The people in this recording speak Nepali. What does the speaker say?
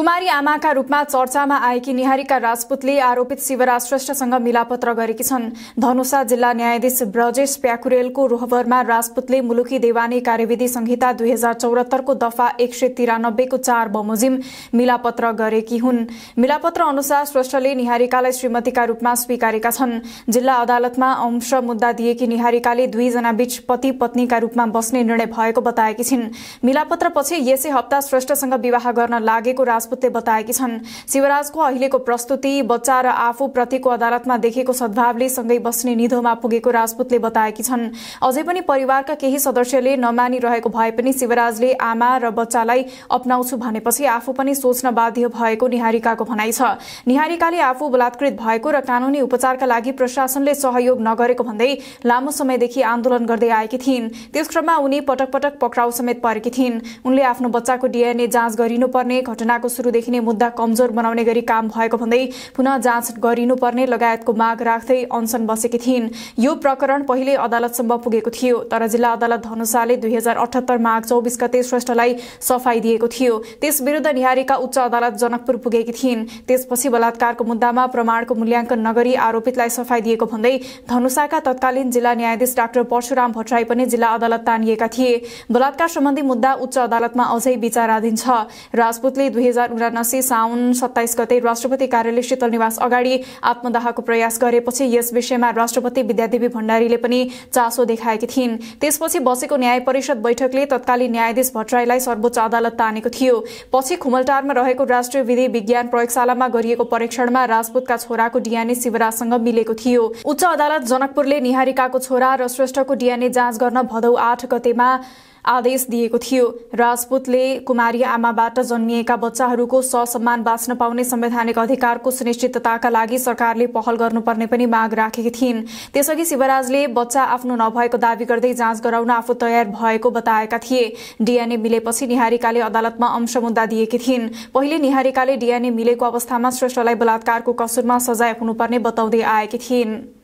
कुमारी आमाका रूपमा चर्चामा आएकी निहारीका राजपूतले आरोपित शिवराज श्रेष्ठसँग मिलापत्र गरेकी छन् धनुषा जिल्ला न्यायाधीश ब्रजेश प्याकुरेलको रोहवरमा राजपूतले मुलुकी देवानी कार्यविधि संहिता दुई हजार चौरात्तरको दफा एक सय तिरानब्बेको चार बमोजिम मिलापत्र गरेकी हुन् मिलापत्र अनुसार श्रेष्ठले निहारिकालाई श्रीमतीका रूपमा स्वीकारेका छन् जिल्ला अदालतमा अंश मुद्दा दिएकी निहारिकाले दुईजना बीच पति पत्नीका रूपमा बस्ने निर्णय भएको बताएकी छिन् मिलापत्रपछि यसै हप्ता श्रेष्ठसँग विवाह गर्न लागेको राज राजपुतले बताएकी छन् शिवराजको अहिलेको प्रस्तुति बच्चा र आफू प्रतिको अदालतमा देखेको सद्भावले सँगै बस्ने निधोमा पुगेको राजपुतले बताएकी छन् अझै पनि परिवारका केही सदस्यले नमानिरहेको भए पनि शिवराजले आमा र बच्चालाई अप्नाउँछु भनेपछि आफू पनि सोच्न बाध्य भएको निहारिकाको भनाइ छ निहारिकाले आफू बलात्कृत भएको र कानूनी उपचारका लागि प्रशासनले सहयोग नगरेको भन्दै लामो समयदेखि आन्दोलन गर्दै आएकी थिइन् त्यस क्रममा उनी पटक पटक पक्राउ समेत परेकी थिइन् उनले आफ्नो बच्चाको डीएनए जाँच गरिनुपर्ने घटनाको सुरुदेखि नै मुद्दा कमजोर बनाउने गरी काम भएको भन्दै पुनः जाँच गरिनुपर्ने लगायतको माग राख्दै अनसन बसेकी थिइन् यो प्रकरण पहिले अदालतसम्म पुगेको थियो तर जिल्ला अदालत धनुषाले दुई हजार अठहत्तर माघ चौबिस गते श्रेष्ठलाई सफाई दिएको थियो त्यस विरुद्ध निहारीका उच्च अदालत जनकपुर पुगेकी थिइन् त्यसपछि बलात्कारको मुद्दामा प्रमाणको मूल्याङ्कन नगरी आरोपितलाई सफाई दिएको भन्दै धनुषाका तत्कालीन जिल्ला न्यायाधीश डाक्टर परशुराम भट्टराई पनि जिल्ला अदालत तानिएका थिए बलात्कार सम्बन्धी मुद्दा उच्च अदालतमा अझै विचाराधीन छ राजपूतले दुई हजार उनासी साउन सत्ताइस गते राष्ट्रपति कार्यालय शीतल निवास अगाडि आत्मदाहको प्रयास गरेपछि यस विषयमा राष्ट्रपति विद्यादेवी भण्डारीले पनि चासो देखाएकी थिइन् त्यसपछि बसेको न्याय परिषद बैठकले तत्कालीन न्यायाधीश भट्टराईलाई सर्वोच्च अदालत तानेको थियो पछि खुमलटारमा रहेको राष्ट्रिय विधि विज्ञान प्रयोगशालामा गरिएको परीक्षणमा राजपूतका छोराको डिएनए शिवराजसँग मिलेको थियो उच्च अदालत जनकपुरले निहारिकाको छोरा र श्रेष्ठको डिएनए जाँच गर्न भदौ आठ गतेमा आदेश दिएको थियो राजपूतले कुमारी आमाबाट जन्मिएका बच्चाहरूको ससम्मान बाँच्न पाउने संवैधानिक अधिकारको सुनिश्चितताका लागि सरकारले पहल गर्नुपर्ने पनि माग राखेकी थिइन् त्यसअघि शिवराजले बच्चा आफ्नो नभएको दावी गर्दै जाँच गराउन आफू तयार भएको बताएका थिए डिएनए मिलेपछि निहारिकाले अदालतमा अंश मुद्दा दिएकी थिइन् पहिले निहारिकाले डिएनए मिलेको अवस्थामा श्रेष्ठलाई बलात्कारको कसुरमा सजाय हुनुपर्ने बताउँदै आएकी थिइन्